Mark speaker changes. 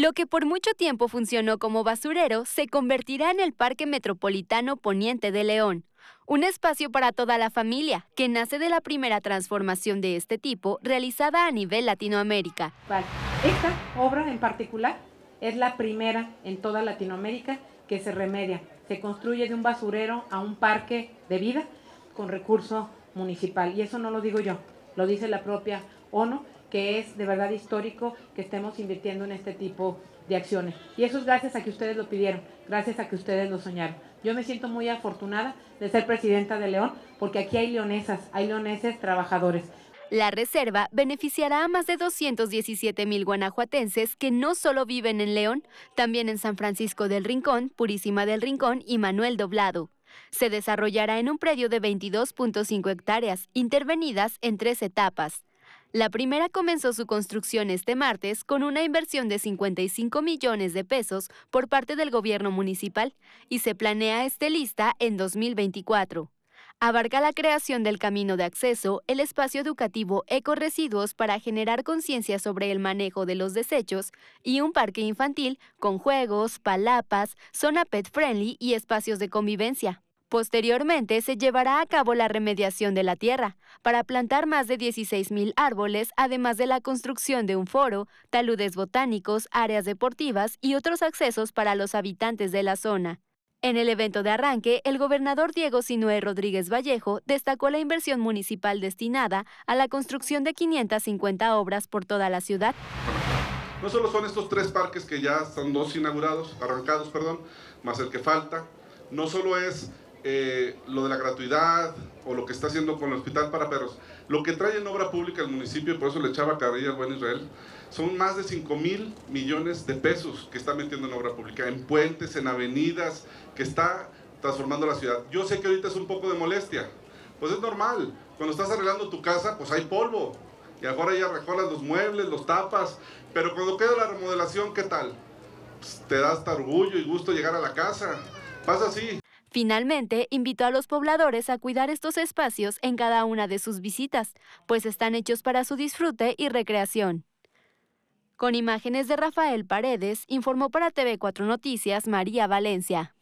Speaker 1: Lo que por mucho tiempo funcionó como basurero se convertirá en el Parque Metropolitano Poniente de León, un espacio para toda la familia que nace de la primera transformación de este tipo realizada a nivel Latinoamérica. Esta obra en particular
Speaker 2: es la primera en toda Latinoamérica que se remedia. Se construye de un basurero a un parque de vida con recurso municipal. Y eso no lo digo yo, lo dice la propia ONU que es de verdad histórico que estemos invirtiendo en este tipo de acciones. Y eso es gracias a que ustedes lo pidieron, gracias a que ustedes lo soñaron. Yo me siento muy
Speaker 1: afortunada de ser presidenta de León, porque aquí hay leonesas, hay leoneses trabajadores. La reserva beneficiará a más de 217 mil guanajuatenses que no solo viven en León, también en San Francisco del Rincón, Purísima del Rincón y Manuel Doblado. Se desarrollará en un predio de 22.5 hectáreas, intervenidas en tres etapas. La primera comenzó su construcción este martes con una inversión de 55 millones de pesos por parte del gobierno municipal y se planea este lista en 2024 abarca la creación del camino de acceso, el espacio educativo Ecoresiduos para generar conciencia sobre el manejo de los desechos y un parque infantil con juegos, palapas, zona pet friendly y espacios de convivencia. Posteriormente se llevará a cabo la remediación de la tierra para plantar más de 16.000 árboles, además de la construcción de un foro, taludes botánicos, áreas deportivas y otros accesos para los habitantes de la zona. En el evento de arranque, el gobernador Diego Sinué Rodríguez Vallejo destacó la inversión municipal destinada a la construcción de 550 obras por toda la ciudad.
Speaker 3: No solo son estos tres parques que ya están dos inaugurados, arrancados, perdón, más el que falta, no solo es eh, lo de la gratuidad o lo que está haciendo con el hospital para perros, lo que trae en obra pública el municipio, por eso le echaba carrilla al buen Israel, son más de 5 mil millones de pesos que está metiendo en obra pública, en puentes, en avenidas, que está transformando la ciudad. Yo sé que ahorita es un poco de molestia, pues es normal, cuando estás arreglando tu casa, pues hay polvo, y ahora ya recolas los muebles, los tapas, pero cuando queda la remodelación, ¿qué tal? Pues te da hasta orgullo y gusto llegar a la casa, pasa así.
Speaker 1: Finalmente, invitó a los pobladores a cuidar estos espacios en cada una de sus visitas, pues están hechos para su disfrute y recreación. Con imágenes de Rafael Paredes, informó para TV4 Noticias María Valencia.